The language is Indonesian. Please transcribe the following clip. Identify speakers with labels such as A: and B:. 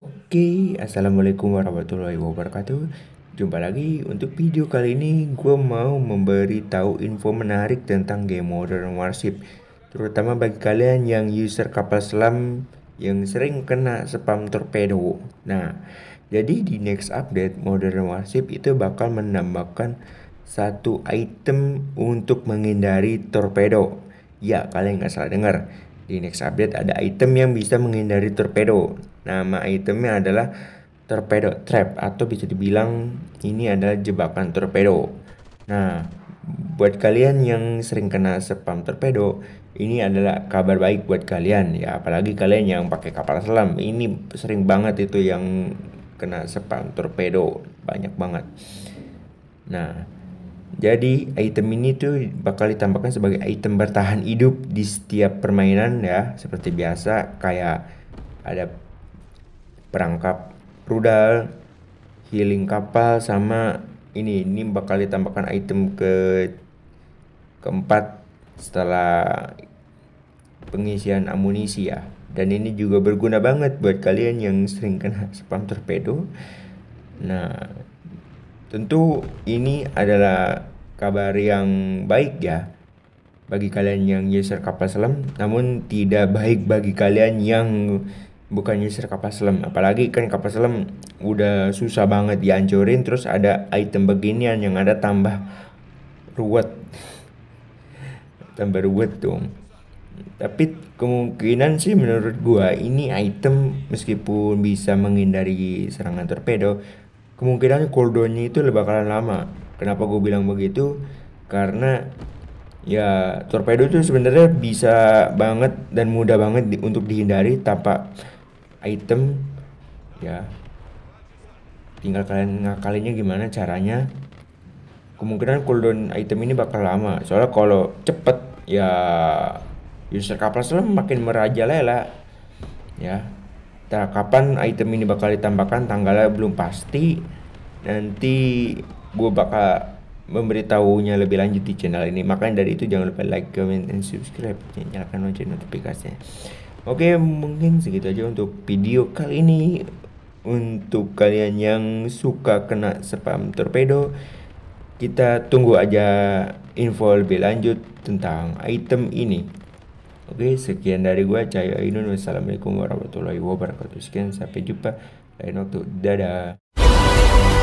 A: Oke, Assalamualaikum warahmatullahi wabarakatuh Jumpa lagi untuk video kali ini gue mau memberi tahu info menarik tentang game Modern Warship Terutama bagi kalian yang user kapal selam yang sering kena spam torpedo Nah, jadi di next update Modern Warship itu bakal menambahkan satu item untuk menghindari torpedo Ya, kalian nggak salah dengar di next update ada item yang bisa menghindari torpedo. Nama itemnya adalah torpedo trap atau bisa dibilang ini adalah jebakan torpedo. Nah, buat kalian yang sering kena spam torpedo, ini adalah kabar baik buat kalian ya, apalagi kalian yang pakai kapal selam. Ini sering banget itu yang kena spam torpedo, banyak banget. Nah, jadi item ini tuh bakal ditambahkan sebagai item bertahan hidup di setiap permainan ya. Seperti biasa kayak ada perangkap rudal, healing kapal sama ini ini bakal ditambahkan item ke keempat setelah pengisian amunisi ya. Dan ini juga berguna banget buat kalian yang sering kena spam torpedo. Nah, Tentu ini adalah kabar yang baik ya bagi kalian yang user kapal selam, namun tidak baik bagi kalian yang bukan user kapal selam. Apalagi kan kapal selam udah susah banget dihancurin terus ada item beginian yang ada tambah ruwet. tambah ruwet tuh. Tapi kemungkinan sih menurut gua ini item meskipun bisa menghindari serangan torpedo, kemungkinan cooldownnya itu bakalan lama. Kenapa gue bilang begitu? Karena ya torpedo itu sebenarnya bisa banget dan mudah banget di, untuk dihindari tanpa item ya tinggal kalian ngakalinya gimana caranya kemungkinan cooldown item ini bakal lama soalnya kalau cepet ya user kapal selam makin merajalela ya Nah, kapan item ini bakal ditambahkan tanggalnya belum pasti. Nanti gue bakal memberitahunya lebih lanjut di channel ini. Makanya dari itu jangan lupa like, comment, and subscribe. Nyalakan lonceng notifikasinya. Oke, mungkin segitu aja untuk video kali ini. Untuk kalian yang suka kena spam torpedo, kita tunggu aja info lebih lanjut tentang item ini. Oke, sekian dari gue Cahaya Ainun. Wassalamualaikum warahmatullahi wabarakatuh. Sekian, sampai jumpa lain waktu. Dadah.